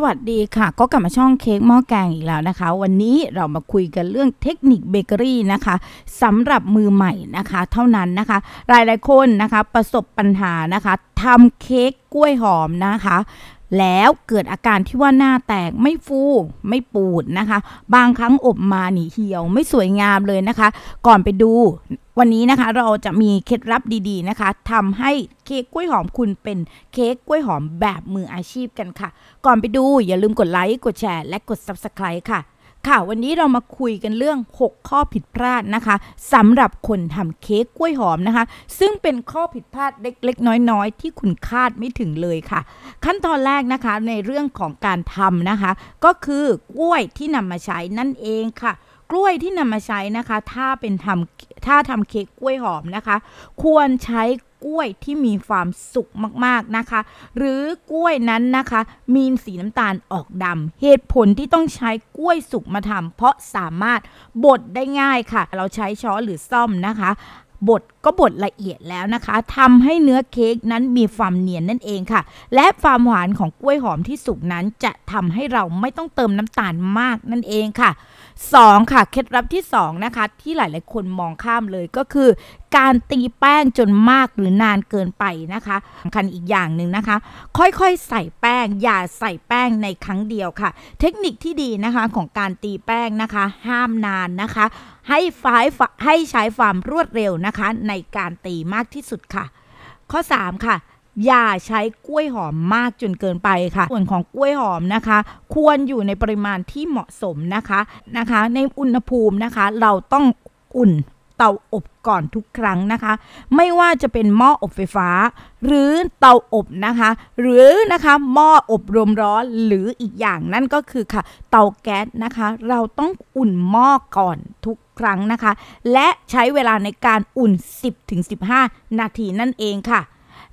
สวัสดีค่ะ ก็กลับมาช่องเค้กหม้อแกงอีกแล้วนะคะวันนี้เรามาคุยกันเรื่องเทคนิคเบเกอรี่นะคะสำหรับมือใหม่นะคะ เท่านั้นนะคะหลายหลายคนนะคะประสบปัญหานะคะทำเค้กกล้วยหอมนะคะ แล้วเกิดอาการที่ว่าหน้าแตกไม่ฟูไม่ปูดนะคะ บางครั้งอบมาหนีเหี่ยว ไม่สวยงามเลยนะคะ ก่อนไปดูวันนี้นะคะเราจะมีเคล็ดลับดีๆนะคะทำให้เค้กกล้วยหอมคุณเป็นเค้กกล้วยหอมแบบมืออาชีพกันค่ะ ก่อนไปดูอย่าลืมกดไลค์กดแชร์และกด Subscribe ค่ะ ค่ะวันนี้เรามาคุยกันเรื่อง 6 ข้อผิดพลาดนะคะสำหรับคนทำเค้กกล้วยหอมนะคะ ซึ่งเป็นข้อผิดพลาดเล็กๆ น้อยๆ ที่คุณคาดไม่ถึงเลยค่ะ ขั้นตอนแรกนะคะในเรื่องของการทำนะคะ ก็คือกล้วยที่นำมาใช้นั่นเองค่ะกล้วย ที่นำมาใช้นะคะ ถ้าเป็นทำถ้าทำเค้กกล้วยหอมนะคะ ควรใช้กล้วยที่มีความสุกมากๆนะคะ หรือกล้วยนั้นนะคะ มีสีน้ำตาลออกดำเหตุผลที่ต้องใช้กล้วยสุกมาทำเพราะสามารถบดได้ง่ายค่ะ เราใช้ช้อนหรือซ่อมนะคะบด็บดละเอียดแล้วนะคะ ทำให้เนื้อเค้กนั้นมีความเนียนนั่นเองค่ะ และความหวานของกล้วยหอมที่สุกนั้น จะทำให้เราไม่ต้องเติมน้ำตาลมากนั่นเองค่ะ 2 ค่ะเคล็ดลับที่2นะคะที่หลายๆคนมองข้ามเลยก็คือ การตีแป้งจนมากหรือนานเกินไปนะคะสำคัญอีกอย่างหนึ่งนะคะ ค่อยๆ ใส่แป้ง อย่าใส่แป้งในครั้งเดียวค่ะ เทคนิคที่ดีนะคะของการตีแป้งนะคะ ห้ามนานนะคะ ให้ฝ้ายให้ใช้ความรวดเร็วนะคะในการตีมากที่สุดค่ะ ข้อ3ค่ะอย่าใช้กล้วยหอมมาก จนเกินไปค่ะส่วนของกล้วยหอมนะคะ ควรอยู่ในปริมาณที่เหมาะสมนะคะนะคะ ในอุณหภูมินะคะ เราต้องอุ่นเตาอบก่อนทุกครั้งนะคะ ไม่ว่าจะเป็นหม้ออบไฟฟ้า หรือเตาอบนะคะ หรือ นะคะหม้ออบรมร้อนหรืออีกอย่างนั่นก็คือค่ะ เตาแก๊สนะคะ เราต้องอุ่นหม้อก่อนทุกครั้งนะคะ และใช้เวลาในการอุ่น 10-15 นาที นั่นเองค่ะ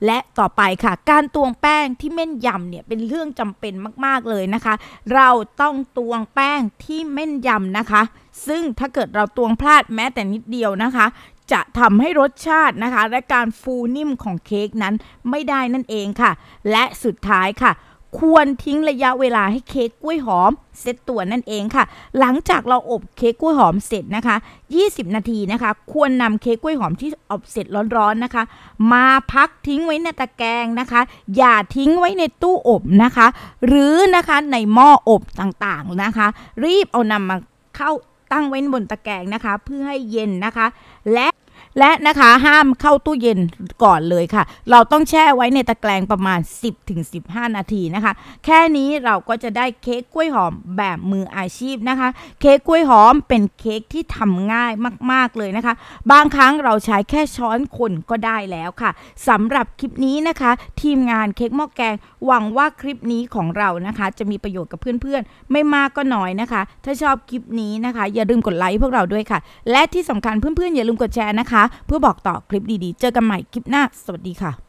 และต่อไปค่ะ การ ตวงแป้งที่แม่นยำเนี่ยเป็นเรื่องจำเป็นมากๆเลยนะคะ เราต้อง ตวงแป้งที่แม่นยำนะคะ ซึ่งถ้าเกิดเราตวงพลาดแม้แต่นิดเดียวนะคะ จะทำให้รสชาตินะคะ และการฟูนิ่มของเค้กนั้นไม่ได้นั่นเองค่ะ และสุดท้ายค่ะควรทิ้งระยะเวลาให้เค้กกล้วยหอมเซตตัวนั่นเองค่ะ หลังจากเราอบเค้กกล้วยหอมเสร็จนะคะ 20 นาทีนะคะ ควรนำเค้กกล้วยหอมที่อบเสร็จร้อนๆนะคะ มาพักทิ้งไว้ในตะแกรงนะคะ อย่าทิ้งไว้ในตู้อบนะคะ หรือนะคะในหม้ออบต่างๆนะคะ รีบเอานำมาเข้าตั้งไว้บนตะแกรงนะคะ เพื่อให้เย็นนะคะ และและนะคะห้ามเข้าตู้เย็นก่อนเลยค่ะ เราต้องแช่ไว้ในตะแกรงประมาณ 10-15 นาทีนะคะ แค่นี้เราก็จะได้เค้กกล้วยหอมแบบมืออาชีพนะคะ เค้กกล้วยหอมเป็นเค้กที่ทำง่ายมากๆเลยนะคะ บางครั้งเราใช้แค่ช้อนคนก็ได้แล้วค่ะสำหรับคลิปนี้นะคะ ทีมงานเค้กหม้อแกงหวังว่าคลิปนี้ของเรานะคะ จะมีประโยชน์กับเพื่อนๆ ไม่มากก็น้อยนะคะ ถ้าชอบคลิปนี้นะคะอย่าลืมกดไลค์พวกเราด้วยค่ะ และที่สำคัญเพื่อนๆอย่าลืมกดแชร์นะคะเพื่อบอกต่อคลิปดีๆเจอกันใหม่คลิปหน้าสวัสดีค่ะ